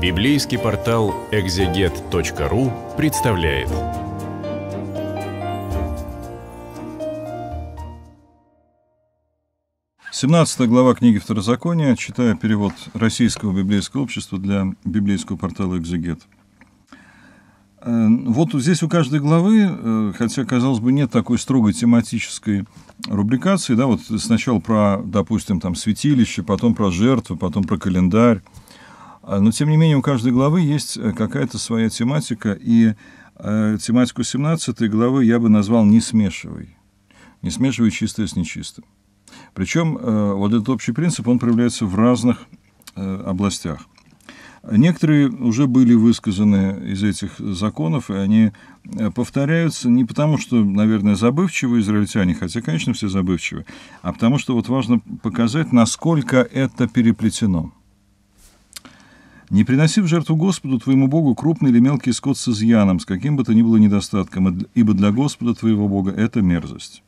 Библейский портал экзегет.ру представляет. Семнадцатая глава книги Второзакония, читая перевод Российского библейского общества для библейского портала «Экзегет». Э, вот здесь у каждой главы, э, хотя, казалось бы, нет такой строгой тематической рубрикации, да, вот сначала про, допустим, там святилище, потом про жертву, потом про календарь, а, но, тем не менее, у каждой главы есть э, какая-то своя тематика, и э, тематику 17 главы я бы назвал «не смешивай». «Не смешивай чистое с нечистым». Причем э, вот этот общий принцип, он проявляется в разных э, областях. Некоторые уже были высказаны из этих законов, и они э, повторяются не потому, что, наверное, забывчивы израильтяне, хотя, конечно, все забывчивы, а потому что вот важно показать, насколько это переплетено. Не приноси в жертву Господу твоему Богу крупный или мелкий скот с изъяном, с каким бы то ни было недостатком, ибо для Господа твоего Бога это мерзость.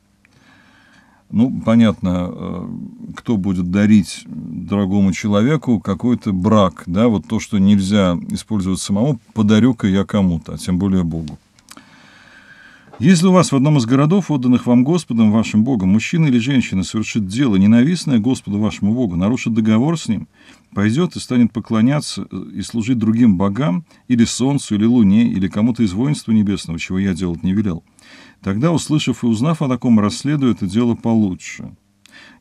Ну, понятно, э, кто будет дарить дорогому человеку какой-то брак, да, вот то, что нельзя использовать самому, подарю-ка я кому-то, а тем более Богу. Если у вас в одном из городов, отданных вам Господом, вашим Богом, мужчина или женщина совершит дело, ненавистное Господу вашему Богу, нарушит договор с ним, пойдет и станет поклоняться э, и служить другим богам, или солнцу, или луне, или кому-то из воинства небесного, чего я делать не велел, тогда, услышав и узнав о таком, расследует это дело получше».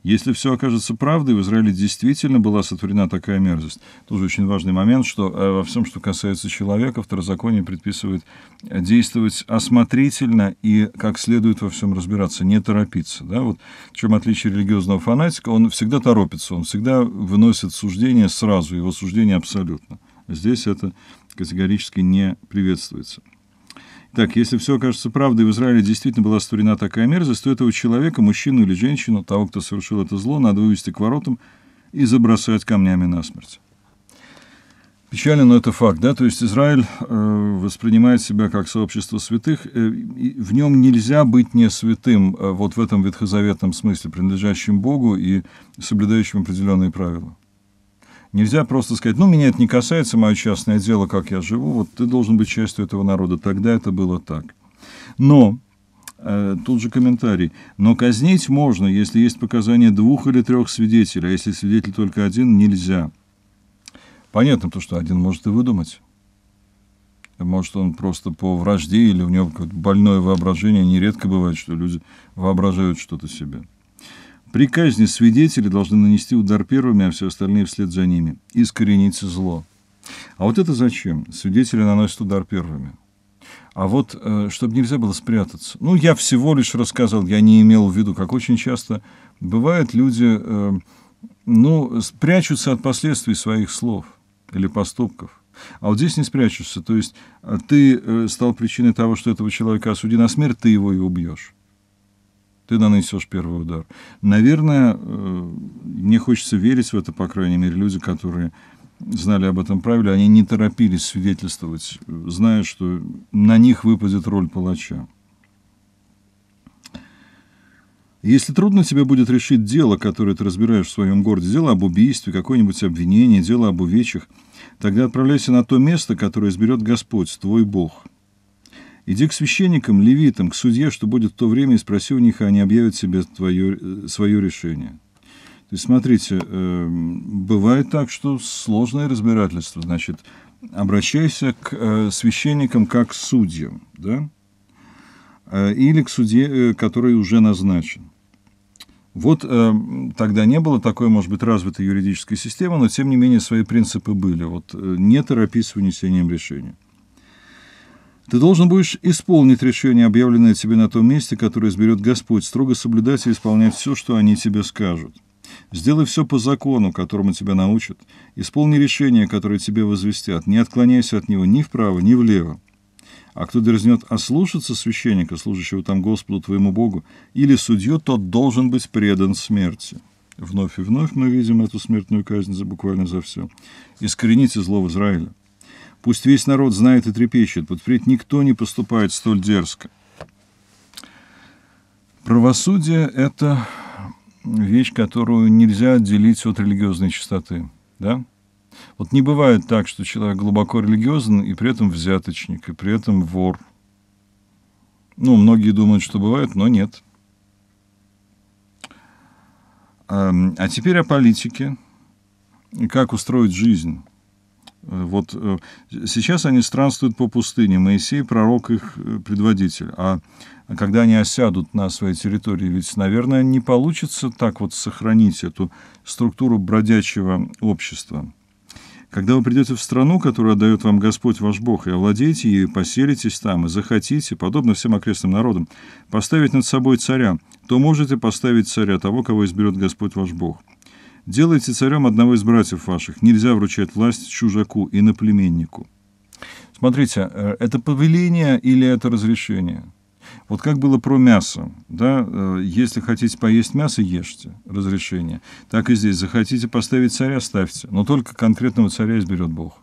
Если все окажется правдой, в Израиле действительно была сотворена такая мерзость. Тоже очень важный момент, что э, во всем, что касается человека, второзаконие предписывает э, действовать осмотрительно и как следует во всем разбираться, не торопиться. Да? Вот в чем отличие религиозного фанатика, он всегда торопится, он всегда выносит суждение сразу, его суждение абсолютно. Здесь это категорически не приветствуется. Так, если все окажется правдой, в Израиле действительно была створена такая мерзость, то этого человека, мужчину или женщину, того, кто совершил это зло, надо вывести к воротам и забросать камнями насмерть. Печально, но это факт, да, то есть Израиль э, воспринимает себя как сообщество святых, э, в нем нельзя быть не святым, э, вот в этом ветхозаветном смысле, принадлежащим Богу и соблюдающим определенные правила. Нельзя просто сказать, ну, меня это не касается, мое частное дело, как я живу, вот ты должен быть частью этого народа. Тогда это было так. Но э, тут же комментарий. Но казнить можно, если есть показания двух или трех свидетелей, а если свидетель только один, нельзя. Понятно, то, что один может и выдумать. Может, он просто по вражде или у него какое-то больное воображение. Нередко бывает, что люди воображают что-то себе. При казни свидетели должны нанести удар первыми, а все остальные вслед за ними. Искоренить зло. А вот это зачем? Свидетели наносят удар первыми. А вот, э, чтобы нельзя было спрятаться. Ну, я всего лишь рассказал, я не имел в виду, как очень часто бывает, люди, э, ну, прячутся от последствий своих слов или поступков. А вот здесь не спрячешься. То есть э, ты стал причиной того, что этого человека осуди на смерть, ты его и убьешь ты нанесешь первый удар. Наверное, э, мне хочется верить в это, по крайней мере, люди, которые знали об этом правиле, они не торопились свидетельствовать, зная, что на них выпадет роль палача. Если трудно тебе будет решить дело, которое ты разбираешь в своем городе, дело об убийстве, какое-нибудь обвинение, дело об увечьях, тогда отправляйся на то место, которое изберет Господь, твой Бог. Иди к священникам, левитам, к судье, что будет в то время, и спроси у них, и а они объявят себе твое, э, свое решение. То есть, смотрите, эм, бывает так, что сложное разбирательство, значит, обращайся к э, священникам как к судьям, да, э, или к судье, который уже назначен. Вот э, тогда не было такой, может быть, развитой юридической системы, но тем не менее свои принципы были. Вот э, не торопись с вынесением решения. Ты должен будешь исполнить решение, объявленное тебе на том месте, которое изберет Господь, строго соблюдать и исполнять все, что они тебе скажут. Сделай все по закону, которому тебя научат. Исполни решение, которое тебе возвестят. Не отклоняйся от него ни вправо, ни влево. А кто дерзнет ослушаться священника, служащего там Господу твоему Богу, или судью, тот должен быть предан смерти». Вновь и вновь мы видим эту смертную казнь за буквально за все. «Искорените зло в Израиле». Пусть весь народ знает и трепещет, вот впредь никто не поступает столь дерзко. Правосудие – это вещь, которую нельзя отделить от религиозной чистоты. Да? Вот не бывает так, что человек глубоко религиозен и при этом взяточник, и при этом вор. Ну, многие думают, что бывает, но нет. Эм, а теперь о политике. и Как устроить жизнь? Вот э, сейчас они странствуют по пустыне, Моисей, пророк их э, предводитель. А когда они осядут на своей территории, ведь, наверное, не получится так вот сохранить эту структуру бродячего общества. Когда вы придете в страну, которую отдает вам Господь ваш Бог, и овладеете ею, поселитесь там, и захотите, подобно всем окрестным народам, поставить над собой царя, то можете поставить царя того, кого изберет Господь ваш Бог. Делайте царем одного из братьев ваших. Нельзя вручать власть чужаку и наплеменнику. Смотрите, э, это повеление или это разрешение? Вот как было про мясо, да, э, если хотите поесть мясо, ешьте, разрешение. Так и здесь, захотите поставить царя, ставьте, но только конкретного царя изберет Бог.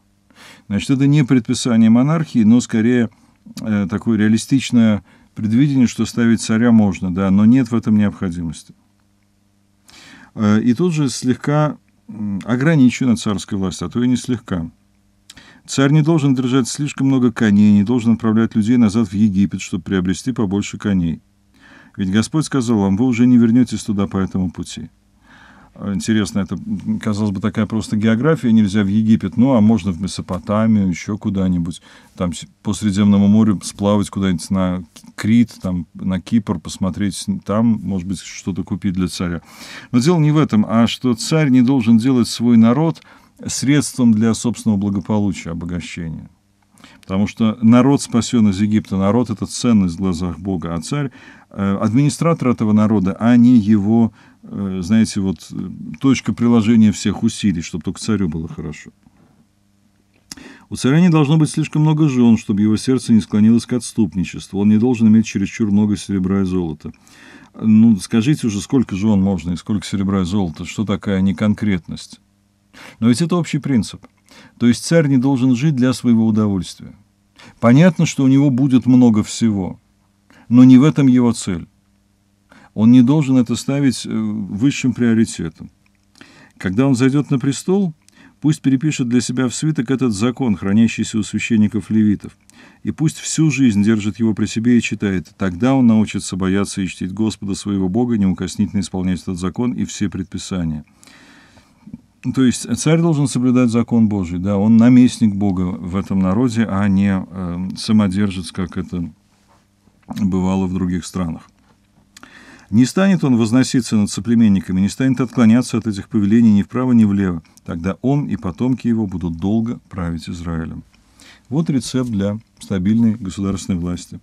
Значит, это не предписание монархии, но скорее э, такое реалистичное предвидение, что ставить царя можно, да, но нет в этом необходимости. Э, и тут же слегка ограничена царская власть, а то и не слегка. Царь не должен держать слишком много коней, не должен отправлять людей назад в Египет, чтобы приобрести побольше коней. Ведь Господь сказал вам, вы уже не вернетесь туда по этому пути. Интересно, это, казалось бы, такая просто география, нельзя в Египет, ну, а можно в Месопотамию, еще куда-нибудь, там, по Средиземному морю сплавать куда-нибудь на Крит, там, на Кипр, посмотреть, там, может быть, что-то купить для царя. Но дело не в этом, а что царь не должен делать свой народ средством для собственного благополучия, обогащения. Потому что народ спасен из Египта, народ – это ценность в глазах Бога, а царь э, – администратор этого народа, а не его, э, знаете, вот э, точка приложения всех усилий, чтобы только царю было хорошо. У царя не должно быть слишком много жен, чтобы его сердце не склонилось к отступничеству. Он не должен иметь чересчур много серебра и золота. Ну, скажите уже, сколько жен можно и сколько серебра и золота? Что такая неконкретность? Но ведь это общий принцип – то есть царь не должен жить для своего удовольствия. Понятно, что у него будет много всего, но не в этом его цель. Он не должен это ставить э, высшим приоритетом. Когда он зайдет на престол, пусть перепишет для себя в свиток этот закон, хранящийся у священников-левитов, и пусть всю жизнь держит его при себе и читает. Тогда он научится бояться и чтить Господа своего Бога, неукоснительно исполнять этот закон и все предписания. То есть царь должен соблюдать закон Божий, да, он наместник Бога в этом народе, а не э, самодержец, как это бывало в других странах. Не станет он возноситься над соплеменниками, не станет отклоняться от этих повелений ни вправо, ни влево. Тогда он и потомки его будут долго править Израилем. Вот рецепт для стабильной государственной власти.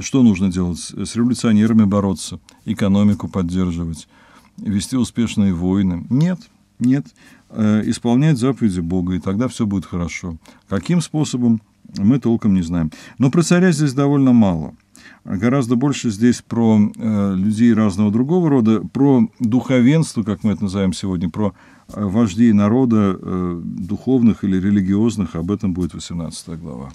Что нужно делать? С революционерами бороться, экономику поддерживать, вести успешные войны? Нет, нет, э, исполнять заповеди Бога, и тогда все будет хорошо. Каким способом, мы толком не знаем. Но про царя здесь довольно мало. Гораздо больше здесь про э, людей разного другого рода, про духовенство, как мы это называем сегодня, про э, вождей народа, духовных или религиозных, об этом будет 18 глава.